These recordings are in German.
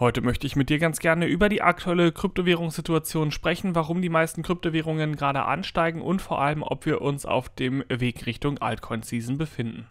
Heute möchte ich mit dir ganz gerne über die aktuelle Kryptowährungssituation sprechen, warum die meisten Kryptowährungen gerade ansteigen und vor allem, ob wir uns auf dem Weg Richtung Altcoin Season befinden.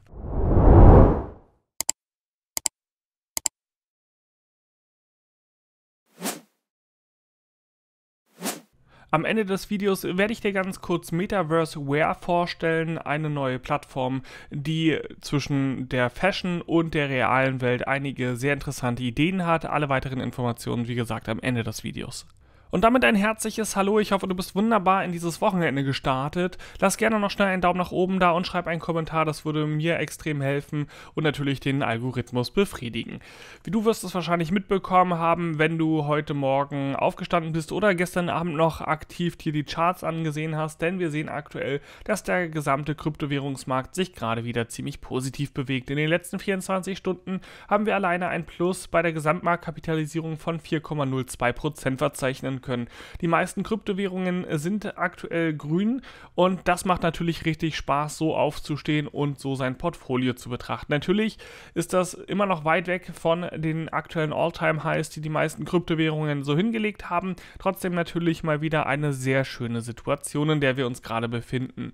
Am Ende des Videos werde ich dir ganz kurz Metaverse Wear vorstellen, eine neue Plattform, die zwischen der Fashion und der realen Welt einige sehr interessante Ideen hat. Alle weiteren Informationen, wie gesagt, am Ende des Videos. Und damit ein herzliches Hallo. Ich hoffe, du bist wunderbar in dieses Wochenende gestartet. Lass gerne noch schnell einen Daumen nach oben da und schreib einen Kommentar. Das würde mir extrem helfen und natürlich den Algorithmus befriedigen. Wie du wirst es wahrscheinlich mitbekommen haben, wenn du heute Morgen aufgestanden bist oder gestern Abend noch aktiv dir die Charts angesehen hast, denn wir sehen aktuell, dass der gesamte Kryptowährungsmarkt sich gerade wieder ziemlich positiv bewegt. In den letzten 24 Stunden haben wir alleine ein Plus bei der Gesamtmarktkapitalisierung von 4,02% verzeichnen können. Die meisten Kryptowährungen sind aktuell grün und das macht natürlich richtig Spaß, so aufzustehen und so sein Portfolio zu betrachten. Natürlich ist das immer noch weit weg von den aktuellen All-Time-Highs, die die meisten Kryptowährungen so hingelegt haben. Trotzdem natürlich mal wieder eine sehr schöne Situation, in der wir uns gerade befinden.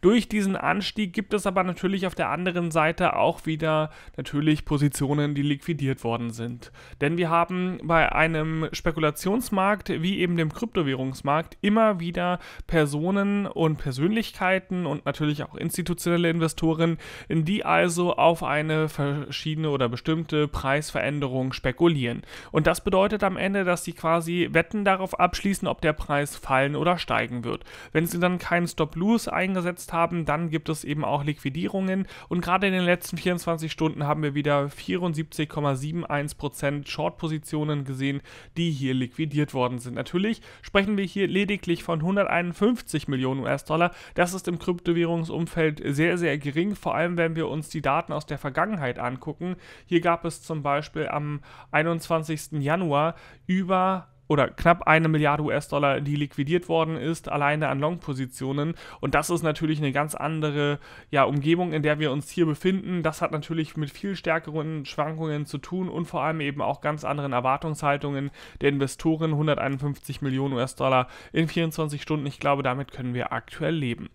Durch diesen Anstieg gibt es aber natürlich auf der anderen Seite auch wieder natürlich Positionen, die liquidiert worden sind. Denn wir haben bei einem Spekulationsmarkt wie wie eben dem Kryptowährungsmarkt immer wieder Personen und Persönlichkeiten und natürlich auch institutionelle Investoren, die also auf eine verschiedene oder bestimmte Preisveränderung spekulieren. Und das bedeutet am Ende, dass sie quasi Wetten darauf abschließen, ob der Preis fallen oder steigen wird. Wenn sie dann keinen stop lose eingesetzt haben, dann gibt es eben auch Liquidierungen und gerade in den letzten 24 Stunden haben wir wieder 74,71% Short-Positionen gesehen, die hier liquidiert worden sind natürlich sprechen wir hier lediglich von 151 Millionen US-Dollar. Das ist im Kryptowährungsumfeld sehr, sehr gering, vor allem wenn wir uns die Daten aus der Vergangenheit angucken. Hier gab es zum Beispiel am 21. Januar über oder knapp eine Milliarde US-Dollar, die liquidiert worden ist, alleine an Long-Positionen. Und das ist natürlich eine ganz andere ja, Umgebung, in der wir uns hier befinden. Das hat natürlich mit viel stärkeren Schwankungen zu tun und vor allem eben auch ganz anderen Erwartungshaltungen der Investoren. 151 Millionen US-Dollar in 24 Stunden. Ich glaube, damit können wir aktuell leben.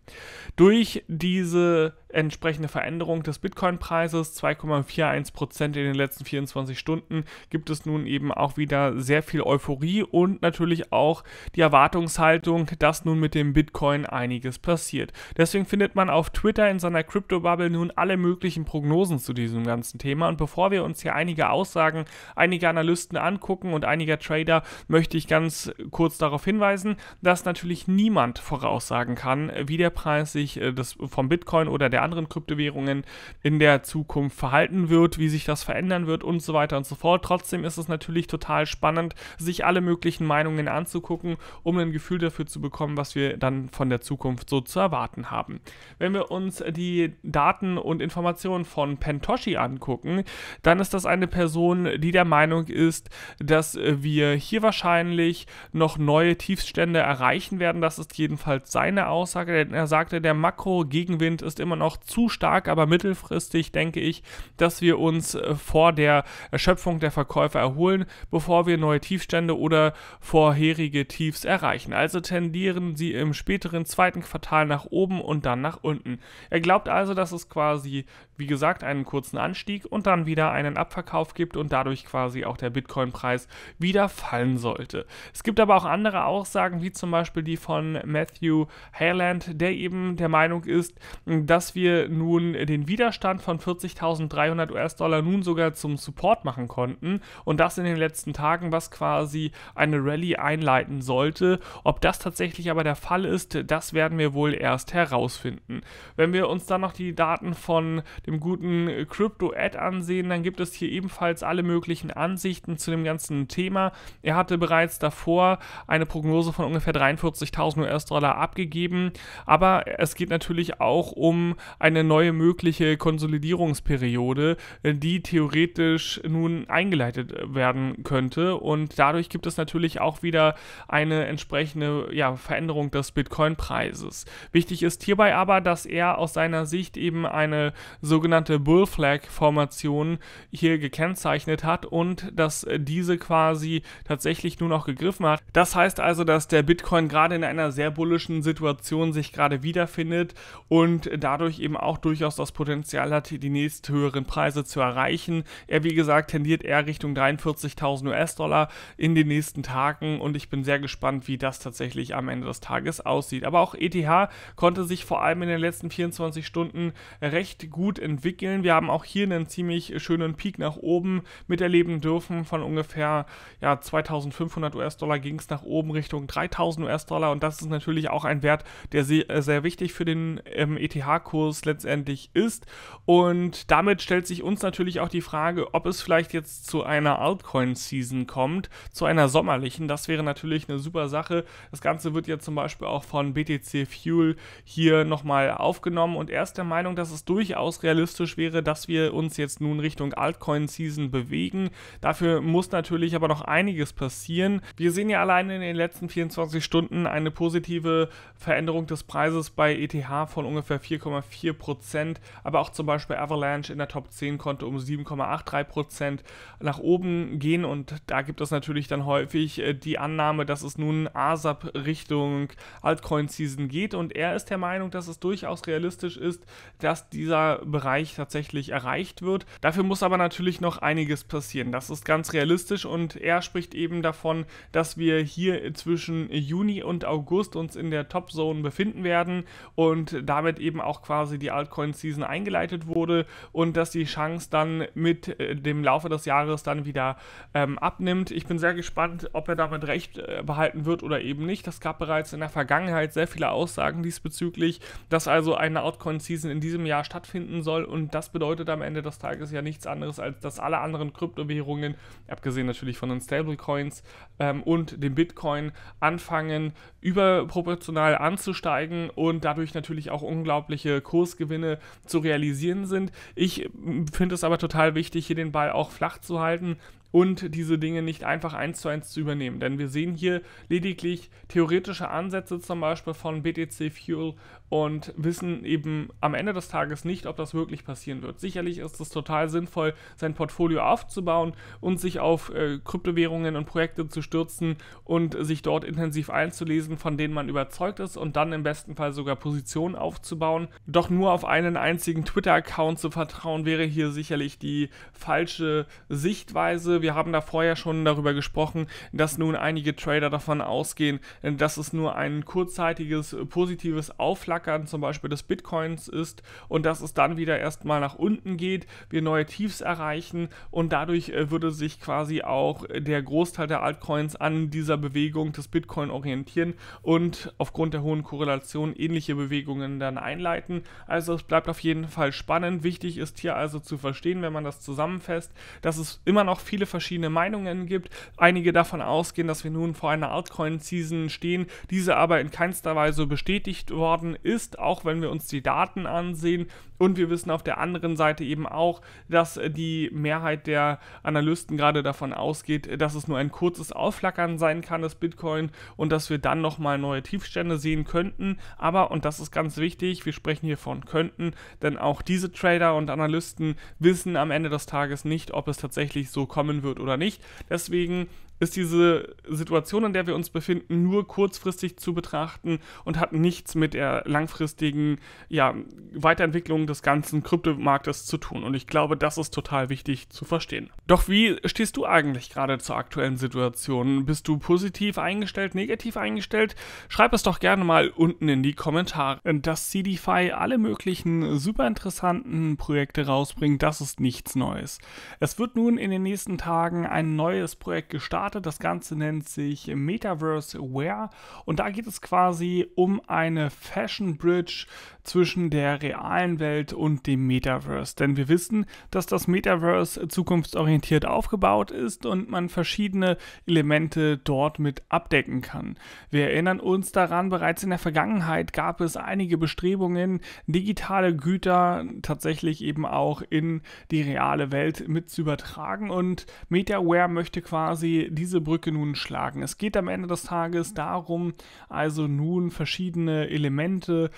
Durch diese entsprechende Veränderung des Bitcoin-Preises, 2,41% in den letzten 24 Stunden, gibt es nun eben auch wieder sehr viel Euphorie und natürlich auch die Erwartungshaltung, dass nun mit dem Bitcoin einiges passiert. Deswegen findet man auf Twitter in seiner Crypto Bubble nun alle möglichen Prognosen zu diesem ganzen Thema. Und bevor wir uns hier einige Aussagen einiger Analysten angucken und einiger Trader, möchte ich ganz kurz darauf hinweisen, dass natürlich niemand voraussagen kann, wie der Preis sich äh, das vom Bitcoin oder der anderen Kryptowährungen in der Zukunft verhalten wird, wie sich das verändern wird und so weiter und so fort. Trotzdem ist es natürlich total spannend, sich alle möglichen möglichen Meinungen anzugucken, um ein Gefühl dafür zu bekommen, was wir dann von der Zukunft so zu erwarten haben. Wenn wir uns die Daten und Informationen von Pentoshi angucken, dann ist das eine Person, die der Meinung ist, dass wir hier wahrscheinlich noch neue Tiefstände erreichen werden. Das ist jedenfalls seine Aussage, denn er sagte, der Makro-Gegenwind ist immer noch zu stark, aber mittelfristig denke ich, dass wir uns vor der Erschöpfung der Verkäufer erholen, bevor wir neue Tiefstände oder vorherige Tiefs erreichen. Also tendieren sie im späteren zweiten Quartal nach oben und dann nach unten. Er glaubt also, dass es quasi, wie gesagt, einen kurzen Anstieg und dann wieder einen Abverkauf gibt und dadurch quasi auch der Bitcoin-Preis wieder fallen sollte. Es gibt aber auch andere Aussagen, wie zum Beispiel die von Matthew Hayland, der eben der Meinung ist, dass wir nun den Widerstand von 40.300 US-Dollar nun sogar zum Support machen konnten und das in den letzten Tagen, was quasi eine Rallye einleiten sollte. Ob das tatsächlich aber der Fall ist, das werden wir wohl erst herausfinden. Wenn wir uns dann noch die Daten von dem guten Crypto-Ad ansehen, dann gibt es hier ebenfalls alle möglichen Ansichten zu dem ganzen Thema. Er hatte bereits davor eine Prognose von ungefähr 43.000 US-Dollar abgegeben, aber es geht natürlich auch um eine neue mögliche Konsolidierungsperiode, die theoretisch nun eingeleitet werden könnte und dadurch gibt es natürlich auch wieder eine entsprechende ja, Veränderung des Bitcoin-Preises. Wichtig ist hierbei aber, dass er aus seiner Sicht eben eine sogenannte Bull Flag Formation hier gekennzeichnet hat und dass diese quasi tatsächlich nur noch gegriffen hat. Das heißt also, dass der Bitcoin gerade in einer sehr bullischen Situation sich gerade wiederfindet und dadurch eben auch durchaus das Potenzial hat, die nächst höheren Preise zu erreichen. Er, wie gesagt, tendiert eher Richtung 43.000 US-Dollar in den nächsten nächsten Tagen und ich bin sehr gespannt, wie das tatsächlich am Ende des Tages aussieht. Aber auch ETH konnte sich vor allem in den letzten 24 Stunden recht gut entwickeln. Wir haben auch hier einen ziemlich schönen Peak nach oben miterleben dürfen. Von ungefähr ja, 2500 US-Dollar ging es nach oben Richtung 3000 US-Dollar und das ist natürlich auch ein Wert, der sehr, äh, sehr wichtig für den ähm, ETH-Kurs letztendlich ist. Und damit stellt sich uns natürlich auch die Frage, ob es vielleicht jetzt zu einer Altcoin-Season kommt, zu einer versommerlichen. Das wäre natürlich eine super Sache. Das Ganze wird ja zum Beispiel auch von BTC Fuel hier nochmal aufgenommen und er ist der Meinung, dass es durchaus realistisch wäre, dass wir uns jetzt nun Richtung Altcoin-Season bewegen. Dafür muss natürlich aber noch einiges passieren. Wir sehen ja allein in den letzten 24 Stunden eine positive Veränderung des Preises bei ETH von ungefähr 4,4 Prozent, aber auch zum Beispiel Avalanche in der Top 10 konnte um 7,83 Prozent nach oben gehen und da gibt es natürlich dann häufig häufig äh, die Annahme, dass es nun ASAP Richtung Altcoin-Season geht und er ist der Meinung, dass es durchaus realistisch ist, dass dieser Bereich tatsächlich erreicht wird. Dafür muss aber natürlich noch einiges passieren. Das ist ganz realistisch und er spricht eben davon, dass wir hier zwischen Juni und August uns in der Top-Zone befinden werden und damit eben auch quasi die Altcoin-Season eingeleitet wurde und dass die Chance dann mit äh, dem Laufe des Jahres dann wieder ähm, abnimmt. Ich bin sehr gespannt, gespannt, ob er damit recht äh, behalten wird oder eben nicht. Das gab bereits in der Vergangenheit sehr viele Aussagen diesbezüglich, dass also eine Outcoin-Season in diesem Jahr stattfinden soll und das bedeutet am Ende des Tages ja nichts anderes, als dass alle anderen Kryptowährungen, abgesehen natürlich von den Stablecoins ähm, und dem Bitcoin, anfangen überproportional anzusteigen und dadurch natürlich auch unglaubliche Kursgewinne zu realisieren sind. Ich äh, finde es aber total wichtig, hier den Ball auch flach zu halten, und diese Dinge nicht einfach eins zu eins zu übernehmen. Denn wir sehen hier lediglich theoretische Ansätze zum Beispiel von BTC Fuel und wissen eben am Ende des Tages nicht, ob das wirklich passieren wird. Sicherlich ist es total sinnvoll, sein Portfolio aufzubauen und sich auf äh, Kryptowährungen und Projekte zu stürzen und sich dort intensiv einzulesen, von denen man überzeugt ist und dann im besten Fall sogar Positionen aufzubauen. Doch nur auf einen einzigen Twitter-Account zu vertrauen wäre hier sicherlich die falsche Sichtweise wir haben da vorher schon darüber gesprochen, dass nun einige Trader davon ausgehen, dass es nur ein kurzzeitiges äh, positives Aufflackern zum Beispiel des Bitcoins ist und dass es dann wieder erstmal nach unten geht, wir neue Tiefs erreichen und dadurch äh, würde sich quasi auch der Großteil der Altcoins an dieser Bewegung des Bitcoin orientieren und aufgrund der hohen Korrelation ähnliche Bewegungen dann einleiten. Also es bleibt auf jeden Fall spannend. Wichtig ist hier also zu verstehen, wenn man das zusammenfasst, dass es immer noch viele verschiedene Meinungen gibt. Einige davon ausgehen, dass wir nun vor einer Altcoin-Season stehen, diese aber in keinster Weise bestätigt worden ist, auch wenn wir uns die Daten ansehen, und wir wissen auf der anderen Seite eben auch, dass äh, die Mehrheit der Analysten gerade davon ausgeht, äh, dass es nur ein kurzes Aufflackern sein kann das Bitcoin und dass wir dann nochmal neue Tiefstände sehen könnten. Aber, und das ist ganz wichtig, wir sprechen hier von könnten, denn auch diese Trader und Analysten wissen am Ende des Tages nicht, ob es tatsächlich so kommen wird oder nicht. Deswegen ist diese Situation, in der wir uns befinden, nur kurzfristig zu betrachten und hat nichts mit der langfristigen ja, Weiterentwicklung des ganzen Kryptomarktes zu tun. Und ich glaube, das ist total wichtig zu verstehen. Doch wie stehst du eigentlich gerade zur aktuellen Situation? Bist du positiv eingestellt, negativ eingestellt? Schreib es doch gerne mal unten in die Kommentare. Dass CDFi alle möglichen super interessanten Projekte rausbringt, das ist nichts Neues. Es wird nun in den nächsten Tagen ein neues Projekt gestartet gestartet. Das Ganze nennt sich Metaverse Wear und da geht es quasi um eine Fashion Bridge zwischen der realen Welt und dem Metaverse. Denn wir wissen, dass das Metaverse zukunftsorientiert aufgebaut ist und man verschiedene Elemente dort mit abdecken kann. Wir erinnern uns daran, bereits in der Vergangenheit gab es einige Bestrebungen, digitale Güter tatsächlich eben auch in die reale Welt mit zu übertragen und MetaWare möchte quasi diese Brücke nun schlagen? Es geht am Ende des Tages darum, also nun verschiedene Elemente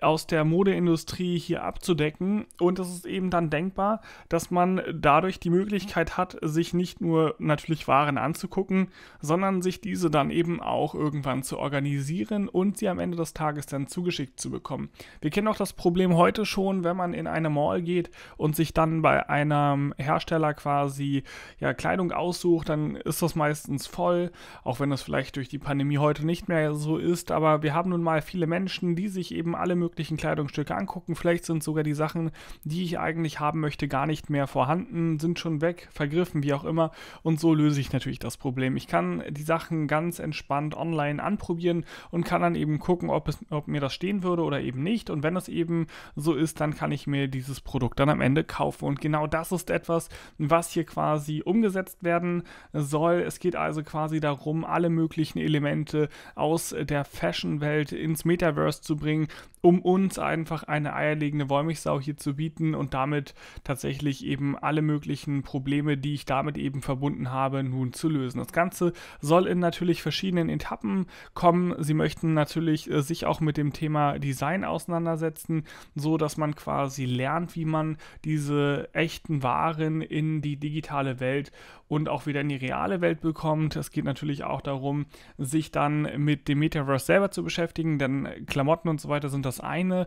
aus der Modeindustrie hier abzudecken. Und es ist eben dann denkbar, dass man dadurch die Möglichkeit hat, sich nicht nur natürlich Waren anzugucken, sondern sich diese dann eben auch irgendwann zu organisieren und sie am Ende des Tages dann zugeschickt zu bekommen. Wir kennen auch das Problem heute schon, wenn man in eine Mall geht und sich dann bei einem Hersteller quasi ja, Kleidung aussucht, dann ist das meistens voll, auch wenn das vielleicht durch die Pandemie heute nicht mehr so ist. Aber wir haben nun mal viele Menschen, die sich eben alle möglichen Kleidungsstücke angucken. Vielleicht sind sogar die Sachen, die ich eigentlich haben möchte, gar nicht mehr vorhanden, sind schon weg, vergriffen, wie auch immer. Und so löse ich natürlich das Problem. Ich kann die Sachen ganz entspannt online anprobieren und kann dann eben gucken, ob, es, ob mir das stehen würde oder eben nicht. Und wenn das eben so ist, dann kann ich mir dieses Produkt dann am Ende kaufen. Und genau das ist etwas, was hier quasi umgesetzt werden soll. Es geht also quasi darum, alle möglichen Elemente aus der Fashion-Welt ins Metaverse zu bringen, um uns einfach eine eierlegende Wollmilchsau hier zu bieten und damit tatsächlich eben alle möglichen Probleme, die ich damit eben verbunden habe, nun zu lösen. Das Ganze soll in natürlich verschiedenen Etappen kommen. Sie möchten natürlich äh, sich auch mit dem Thema Design auseinandersetzen, so dass man quasi lernt, wie man diese echten Waren in die digitale Welt und auch wieder in die reale Welt mitbekommt. Es geht natürlich auch darum, sich dann mit dem Metaverse selber zu beschäftigen, denn Klamotten und so weiter sind das eine.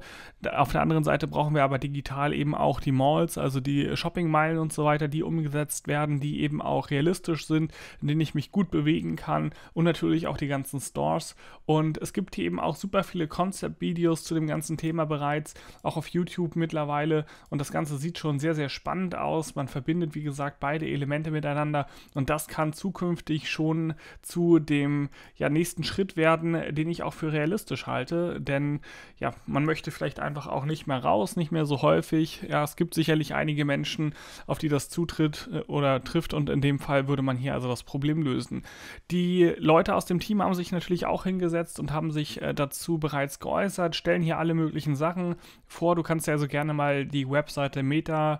Auf der anderen Seite brauchen wir aber digital eben auch die Malls, also die Shoppingmeilen und so weiter, die umgesetzt werden, die eben auch realistisch sind, in denen ich mich gut bewegen kann und natürlich auch die ganzen Stores. Und es gibt hier eben auch super viele Concept-Videos zu dem ganzen Thema bereits, auch auf YouTube mittlerweile. Und das Ganze sieht schon sehr, sehr spannend aus. Man verbindet, wie gesagt, beide Elemente miteinander und das kann zukünftig zukünftig schon zu dem ja, nächsten Schritt werden, den ich auch für realistisch halte. Denn ja, man möchte vielleicht einfach auch nicht mehr raus, nicht mehr so häufig. Ja, es gibt sicherlich einige Menschen, auf die das zutritt äh, oder trifft und in dem Fall würde man hier also das Problem lösen. Die Leute aus dem Team haben sich natürlich auch hingesetzt und haben sich äh, dazu bereits geäußert, stellen hier alle möglichen Sachen vor. Du kannst ja also gerne mal die Webseite Metaverse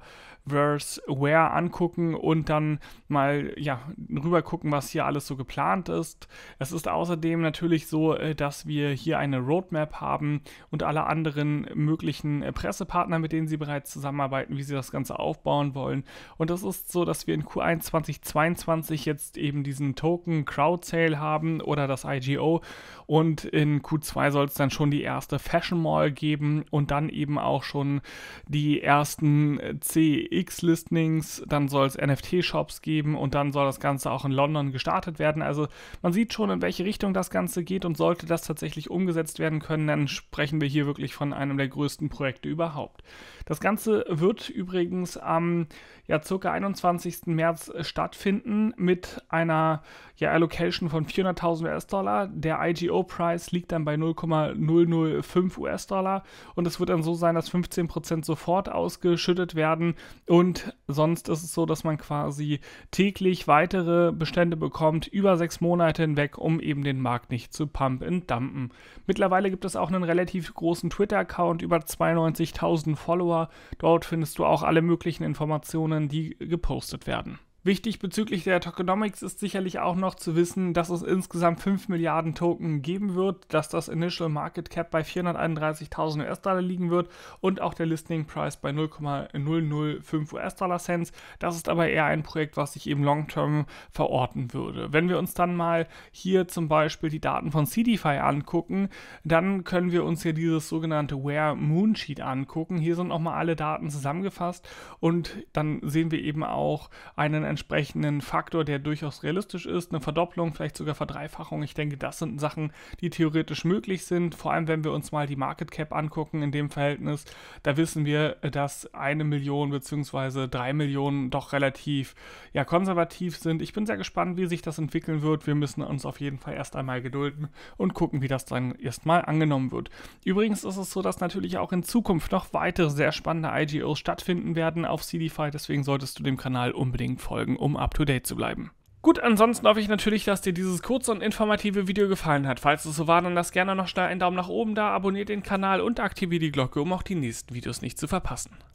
Where angucken und dann mal ja, rüber gucken, was hier alles so geplant ist. Es ist außerdem natürlich so, äh, dass wir hier eine Roadmap haben und alle anderen möglichen äh, Pressepartner, mit denen sie bereits zusammenarbeiten, wie sie das Ganze aufbauen wollen. Und es ist so, dass wir in Q1 2022 jetzt eben diesen Token Crowd Sale haben oder das IGO und in Q2 soll es dann schon die erste Fashion Mall geben und dann eben auch schon die ersten äh, CX-Listings, dann soll es NFT-Shops geben und dann soll das Ganze auch in London gestartet werden. Also man sieht schon, in welche Richtung das Ganze geht und sollte das tatsächlich umgesetzt werden können, dann sprechen wir hier wirklich von einem der größten Projekte überhaupt. Das Ganze wird übrigens am ja, ca. 21. März stattfinden mit einer ja, Allocation von 400.000 US-Dollar. Der IGO-Preis liegt dann bei 0,005 US-Dollar und es wird dann so sein, dass 15% sofort ausgeschüttet werden und sonst ist es so, dass man quasi täglich weitere Bestände bekommt, über sechs Monate hinweg, um eben den Markt nicht zu pump and dumpen. Mittlerweile gibt es auch einen relativ großen Twitter-Account, über 92.000 Follower. Dort findest du auch alle möglichen Informationen, die gepostet werden. Wichtig bezüglich der Tokenomics ist sicherlich auch noch zu wissen, dass es insgesamt 5 Milliarden Token geben wird, dass das Initial Market Cap bei 431.000 US-Dollar liegen wird und auch der Listing Price bei 0,005 US-Dollar Cents. Das ist aber eher ein Projekt, was sich eben long-term verorten würde. Wenn wir uns dann mal hier zum Beispiel die Daten von CDFI angucken, dann können wir uns hier dieses sogenannte Where Moon Sheet angucken. Hier sind nochmal alle Daten zusammengefasst und dann sehen wir eben auch einen entsprechenden Faktor, der durchaus realistisch ist, eine Verdopplung, vielleicht sogar Verdreifachung. Ich denke, das sind Sachen, die theoretisch möglich sind. Vor allem, wenn wir uns mal die Market Cap angucken in dem Verhältnis, da wissen wir, dass eine Million bzw. drei Millionen doch relativ ja, konservativ sind. Ich bin sehr gespannt, wie sich das entwickeln wird. Wir müssen uns auf jeden Fall erst einmal gedulden und gucken, wie das dann erstmal angenommen wird. Übrigens ist es so, dass natürlich auch in Zukunft noch weitere sehr spannende IGOs stattfinden werden auf CDFi. Deswegen solltest du dem Kanal unbedingt folgen. Folgen, um up-to-date zu bleiben. Gut, ansonsten hoffe ich natürlich, dass dir dieses kurze und informative Video gefallen hat. Falls es so war, dann lass gerne noch schnell einen Daumen nach oben da, abonniert den Kanal und aktiviere die Glocke, um auch die nächsten Videos nicht zu verpassen.